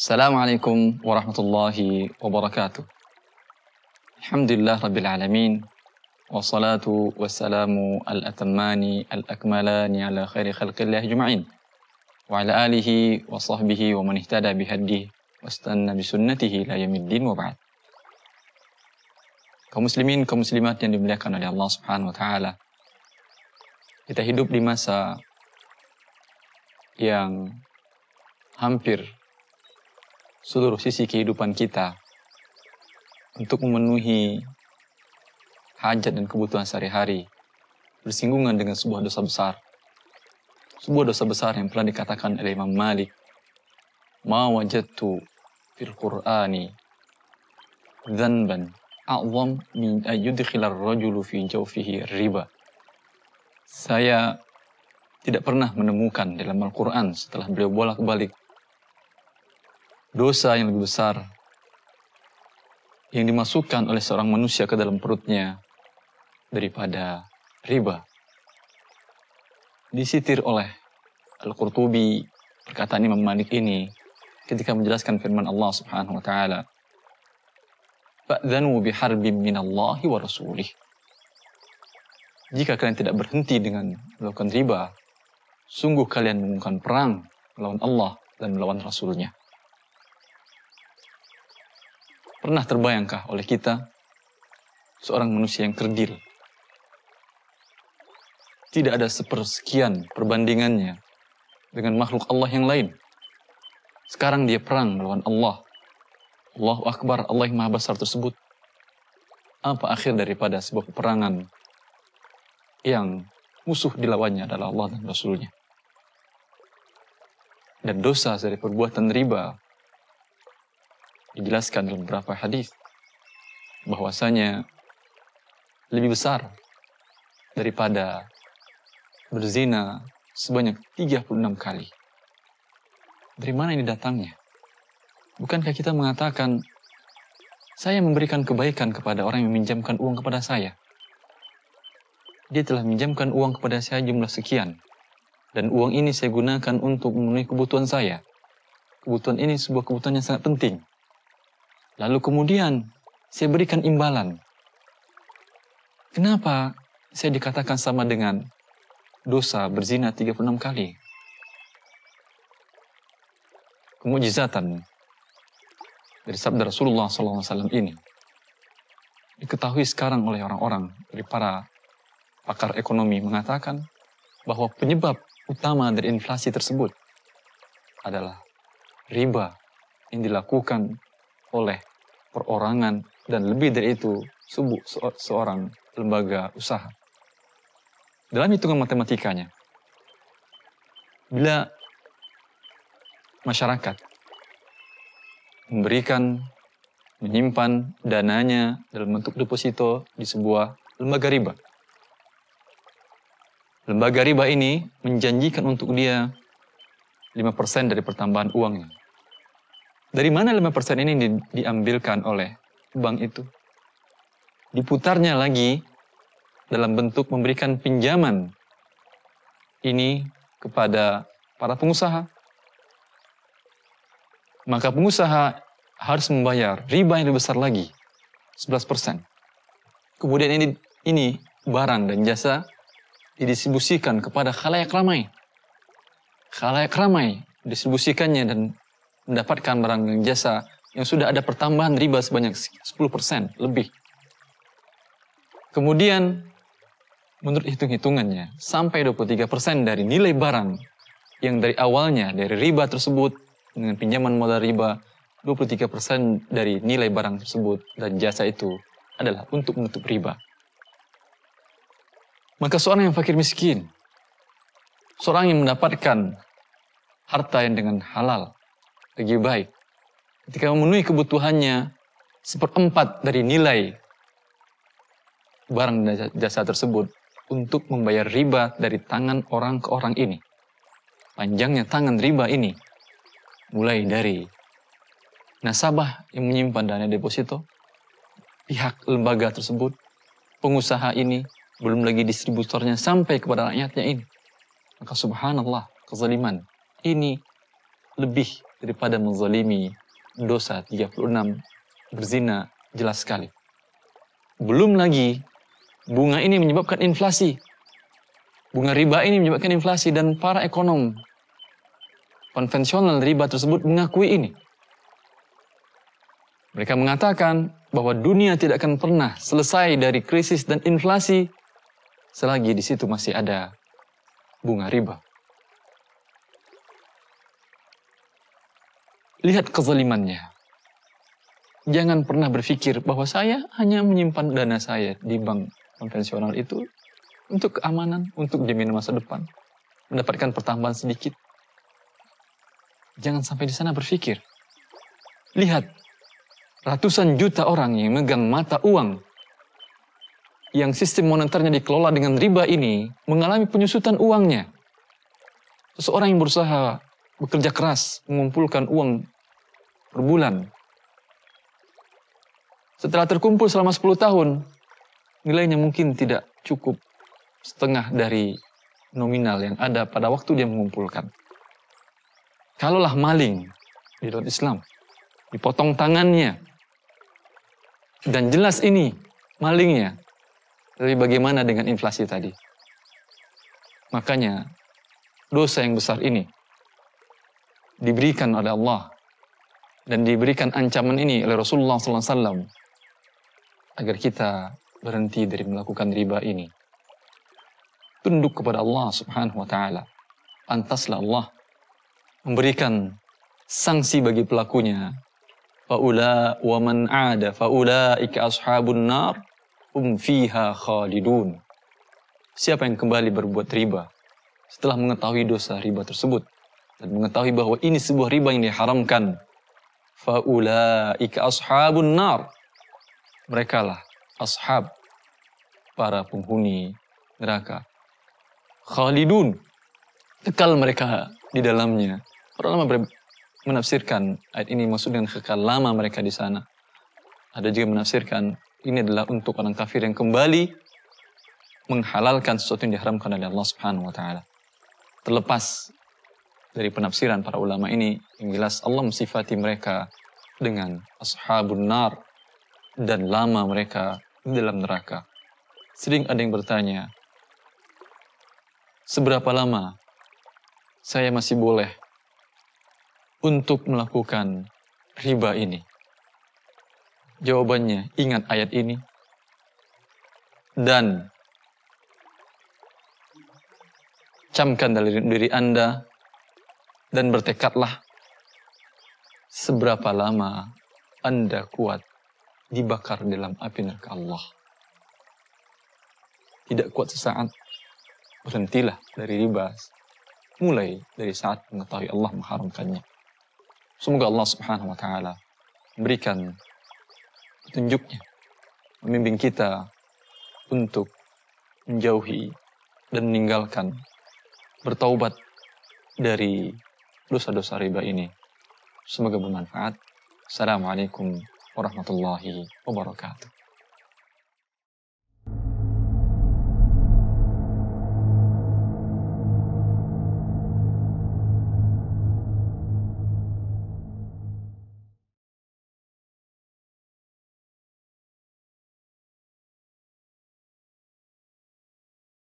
السلام عليكم ورحمة الله وبركاته الحمد لله رب العالمين والصلاة والسلام الأتمان الأكملان على خير خلق الله أجمعين وعلى آله وصحبه ومن اهتدى بهديه واستنى بسنته لا يوم الدين وبعد كمسلمين muslimin kaum muslimat yang dimuliakan oleh Allah Subhanahu wa taala. Kita hidup di masa yang hampir seluruh sisi kehidupan kita untuk memenuhi hajat dan kebutuhan sehari-hari bersinggungan dengan sebuah dosa besar. Sebuah dosa besar yang pernah dikatakan oleh Imam Malik. Ma wajadtu fil Qur'ani dhanban a'zam min ayyudkhilar rajulu fi jawfihi riba. Saya tidak pernah menemukan dalam Al-Quran setelah beliau bolak-balik dosa yang lebih besar yang dimasukkan oleh seorang manusia ke dalam perutnya daripada riba. Disitir oleh Al-Qurtubi perkataan Imam Malik ini ketika menjelaskan firman Allah Subhanahu wa taala. Fa'dhanu biharbin minallahi wa rasulih. Jika kalian tidak berhenti dengan melakukan riba, sungguh kalian mengumumkan perang melawan Allah dan melawan Rasulnya. Pernah terbayangkah oleh kita seorang manusia yang kerdil? Tidak ada sepersekian perbandingannya dengan makhluk Allah yang lain. Sekarang dia perang melawan Allah. Allahu Akbar, Allah yang Maha Besar tersebut. Apa akhir daripada sebuah peperangan yang musuh dilawannya adalah Allah dan Rasulnya. Dan dosa dari perbuatan riba dijelaskan dalam beberapa hadis bahwasanya lebih besar daripada berzina sebanyak 36 kali. Dari mana ini datangnya? Bukankah kita mengatakan saya memberikan kebaikan kepada orang yang meminjamkan uang kepada saya? Dia telah meminjamkan uang kepada saya jumlah sekian. Dan uang ini saya gunakan untuk memenuhi kebutuhan saya. Kebutuhan ini sebuah kebutuhan yang sangat penting Lalu kemudian saya berikan imbalan. Kenapa saya dikatakan sama dengan dosa berzina 36 kali? Kemujizatan dari sabda Rasulullah SAW ini diketahui sekarang oleh orang-orang dari para pakar ekonomi mengatakan bahwa penyebab utama dari inflasi tersebut adalah riba yang dilakukan oleh perorangan, dan lebih dari itu, subuh seorang lembaga usaha. Dalam hitungan matematikanya, bila masyarakat memberikan, menyimpan dananya dalam bentuk deposito di sebuah lembaga riba. Lembaga riba ini menjanjikan untuk dia 5% dari pertambahan uangnya. Dari mana 5% ini diambilkan oleh bank itu? Diputarnya lagi dalam bentuk memberikan pinjaman ini kepada para pengusaha. Maka pengusaha harus membayar riba yang lebih besar lagi, 11%. Kemudian ini, ini barang dan jasa didistribusikan kepada khalayak ramai. Khalayak ramai distribusikannya dan mendapatkan barang dan jasa yang sudah ada pertambahan riba sebanyak 10% lebih. Kemudian, menurut hitung-hitungannya, sampai 23% dari nilai barang yang dari awalnya dari riba tersebut dengan pinjaman modal riba, 23% dari nilai barang tersebut dan jasa itu adalah untuk menutup riba. Maka seorang yang fakir miskin, seorang yang mendapatkan harta yang dengan halal, lagi baik. Ketika memenuhi kebutuhannya seperempat dari nilai barang dan jasa tersebut untuk membayar riba dari tangan orang ke orang ini. Panjangnya tangan riba ini mulai dari nasabah yang menyimpan dana deposito, pihak lembaga tersebut, pengusaha ini, belum lagi distributornya sampai kepada rakyatnya ini. Maka subhanallah, kezaliman ini lebih daripada menzalimi, dosa 36, berzina jelas sekali. Belum lagi bunga ini menyebabkan inflasi. Bunga riba ini menyebabkan inflasi dan para ekonom konvensional riba tersebut mengakui ini. Mereka mengatakan bahwa dunia tidak akan pernah selesai dari krisis dan inflasi selagi di situ masih ada bunga riba. Lihat kezalimannya. Jangan pernah berpikir bahwa saya hanya menyimpan dana saya di bank konvensional itu untuk keamanan, untuk jaminan masa depan, mendapatkan pertambahan sedikit. Jangan sampai di sana berpikir. Lihat, ratusan juta orang yang megang mata uang yang sistem moneternya dikelola dengan riba ini mengalami penyusutan uangnya. Seseorang yang berusaha bekerja keras mengumpulkan uang per bulan. Setelah terkumpul selama 10 tahun, nilainya mungkin tidak cukup setengah dari nominal yang ada pada waktu dia mengumpulkan. Kalaulah maling di dalam Islam, dipotong tangannya, dan jelas ini malingnya. Tapi bagaimana dengan inflasi tadi? Makanya dosa yang besar ini diberikan oleh Allah dan diberikan ancaman ini oleh Rasulullah SAW agar kita berhenti dari melakukan riba ini. Tunduk kepada Allah Subhanahu wa taala. Antaslah Allah memberikan sanksi bagi pelakunya. Faula wa man ada faula ika ashabun nar umfiha fiha khalidun. Siapa yang kembali berbuat riba setelah mengetahui dosa riba tersebut, dan mengetahui bahwa ini sebuah riba yang diharamkan. Faulaika ashabun nar. Mereka lah ashab para penghuni neraka. Khalidun. Kekal mereka di dalamnya. Para ulama menafsirkan ayat ini maksud dengan kekal lama mereka di sana. Ada juga menafsirkan ini adalah untuk orang kafir yang kembali menghalalkan sesuatu yang diharamkan oleh Allah Subhanahu wa taala. Terlepas dari penafsiran para ulama ini yang jelas Allah mensifati mereka dengan ashabun nar dan lama mereka di dalam neraka. Sering ada yang bertanya, seberapa lama saya masih boleh untuk melakukan riba ini? Jawabannya, ingat ayat ini. Dan camkan dari diri Anda dan bertekadlah seberapa lama Anda kuat dibakar dalam api neraka Allah. Tidak kuat sesaat, berhentilah dari riba. Mulai dari saat mengetahui Allah mengharamkannya. Semoga Allah Subhanahu wa taala memberikan petunjuknya, membimbing kita untuk menjauhi dan meninggalkan bertaubat dari dosa-dosa riba ini. Semoga bermanfaat. Assalamualaikum warahmatullahi wabarakatuh.